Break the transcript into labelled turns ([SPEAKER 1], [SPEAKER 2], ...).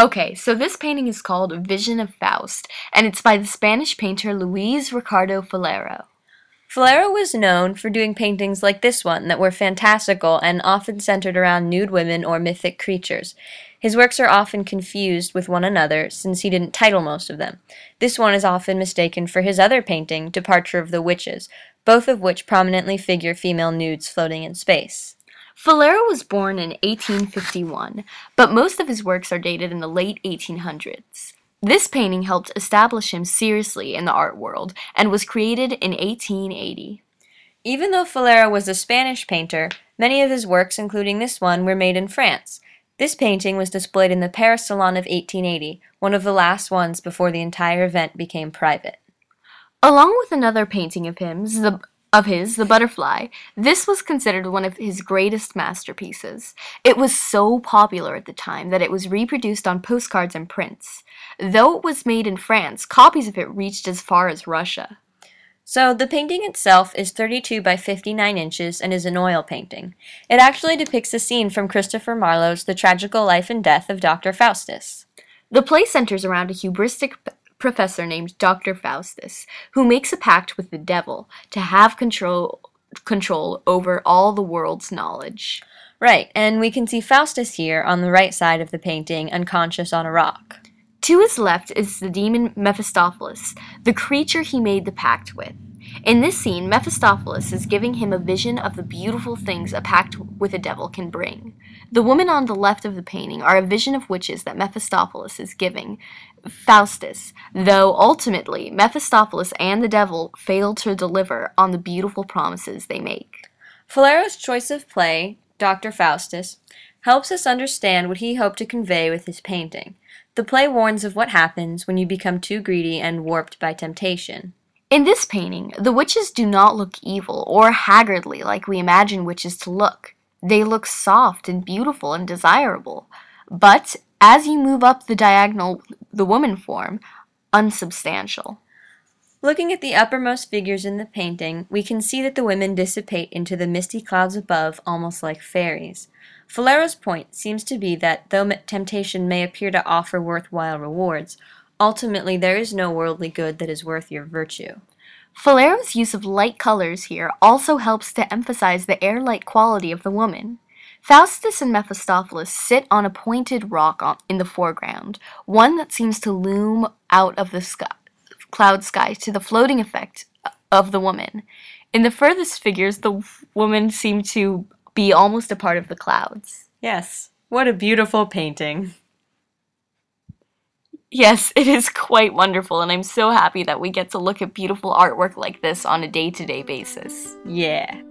[SPEAKER 1] Okay, so this painting is called
[SPEAKER 2] Vision of Faust, and it's by the Spanish painter Luis Ricardo Falero. Falero was known for doing paintings like this one that were fantastical and often centered around nude women or mythic creatures. His works are often confused with one another since he didn't title most of them. This one is often mistaken for his other painting, Departure of the Witches, both of which prominently figure female nudes floating in space. Falero was born in 1851, but most of his works are dated in the late 1800s. This painting helped establish him seriously in the art world and was created in 1880. Even though Falero was a Spanish painter, many of his works, including this one, were made in France. This painting was displayed in the Paris Salon of 1880, one of the last ones before the entire event became private.
[SPEAKER 1] Along with another painting of him, the of his, The Butterfly, this was considered one of his greatest masterpieces. It was so popular at the time that it was reproduced on postcards and prints.
[SPEAKER 2] Though it was made in France, copies of it reached as far as Russia. So, the painting itself is 32 by 59 inches and is an oil painting. It actually depicts a scene from Christopher Marlowe's The Tragical Life and Death of Dr. Faustus. The play centers around
[SPEAKER 1] a hubristic professor named Dr. Faustus, who makes a pact with the devil
[SPEAKER 2] to have control control over all the world's knowledge. Right, and we can see Faustus here on the right side of the painting, unconscious on a rock. To his left is the demon Mephistopheles, the creature he made the pact with. In this
[SPEAKER 1] scene, Mephistopheles is giving him a vision of the beautiful things a pact with a devil can bring. The women on the left of the painting are a vision of witches that Mephistopheles is giving Faustus, though ultimately Mephistopheles and the devil fail to deliver on the beautiful promises they make.
[SPEAKER 2] Falero's choice of play, Dr. Faustus, helps us understand what he hoped to convey with his painting. The play warns of what happens when you become too greedy and warped by temptation. In this painting, the witches do
[SPEAKER 1] not look evil or haggardly like we imagine witches to look. They look soft and beautiful and desirable. But as you move up the diagonal, the woman form, unsubstantial.
[SPEAKER 2] Looking at the uppermost figures in the painting, we can see that the women dissipate into the misty clouds above almost like fairies. Falero's point seems to be that though temptation may appear to offer worthwhile rewards, Ultimately, there is no worldly good that is worth your virtue. Falero's use of light
[SPEAKER 1] colors here also helps to emphasize the air-like quality of the woman. Faustus and Mephistopheles sit on a pointed rock in the foreground, one that seems to loom out of the sky, cloud sky to the floating effect of the woman. In the furthest figures, the woman seemed to be almost a part of the clouds. Yes, what a beautiful
[SPEAKER 2] painting.
[SPEAKER 1] Yes, it is quite wonderful, and I'm so happy that we get to look at beautiful artwork like this on a day to day basis.
[SPEAKER 2] Yeah.